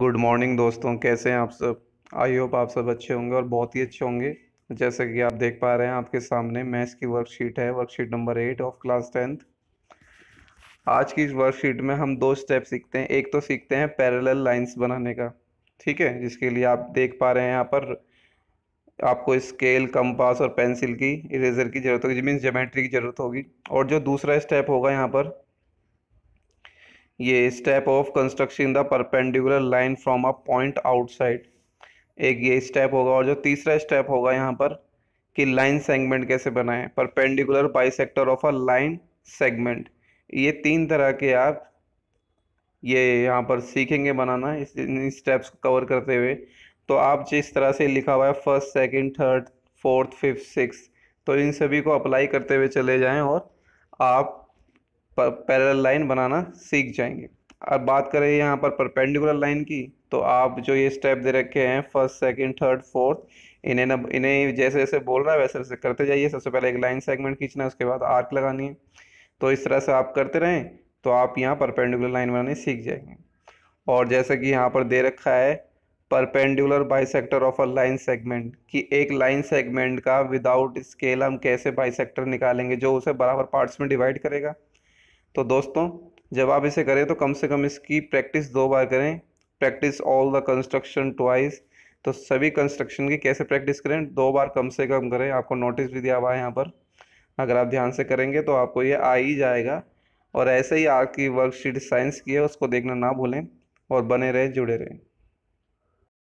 good morning दोस्तों कैसे हैं आप सब आई होप आप सब अच्छे होंगे और बहुत ही अच्छे होंगे जैसे कि आप देख पा रहे हैं आपके सामने मैथ्स की वर्कशीट है worksheet number eight of class tenth आज की इस वर्कशीट में हम दो स्टेप सीखते हैं एक तो सीखते हैं पैरेलल लाइंस बनाने का ठीक है जिसके लिए आप देख पा रहे हैं यहाँ पर आपको स्केल कंपास और पेंसिल की इरेजर की ज़रूरत होगी मीन्स जोमेट्री की ज़रूरत होगी और जो दूसरा स्टेप होगा यहाँ पर ये step of construction the perpendicular line from a point outside एक ये स्टेप होगा और जो तीसरा स्टेप होगा यहाँ पर कि लाइन सेगमेंट कैसे बनाएं perpendicular bisector of a line segment ये तीन तरह के आप ये यहाँ पर सीखेंगे बनाना इस इन स्टेप्स को कवर करते हुए तो आप जिस तरह से लिखा हुआ है first second third fourth fifth six तो इन सभी को अप्लाई करते हुए चले जाएं और आप पैरेलल लाइन बनाना सीख जाएंगे अब बात करें यहाँ पर परपेंडिकुलर लाइन की तो आप जो ये स्टेप दे रखे हैं फर्स्ट सेकंड थर्ड फोर्थ इन्हें न इन्हें जैसे जैसे बोल रहा है वैसे वैसे करते जाइए सबसे पहले एक लाइन सेगमेंट खींचना है उसके बाद आर्क लगानी है तो इस तरह से आप करते रहें तो आप यहाँ परपेंडिकुलर लाइन बनानी सीख जाएंगे और जैसे कि यहाँ पर दे रखा है perpendicular sector of a line segment कि एक लाइन सेगमेंट का विदाउट स्केल हम कैसे सेक्टर निकालेंगे जो उसे बराबर पार्ट्स में डिवाइड करेगा तो दोस्तों जब आप इसे करें तो कम से कम इसकी प्रैक्टिस दो बार करें practice all the construction twice तो सभी कंस्ट्रक्शन की कैसे प्रैक्टिस करें दो बार कम से कम करें आपको नोटिस भी दिया हुआ है यहाँ पर अगर आप ध्यान से करेंगे तो आपको ये आ ही जाएगा और ऐसे ही आपकी वर्कशीट साइंस की है उसको देखना ना भूलें और बने रहें जुड़े रहें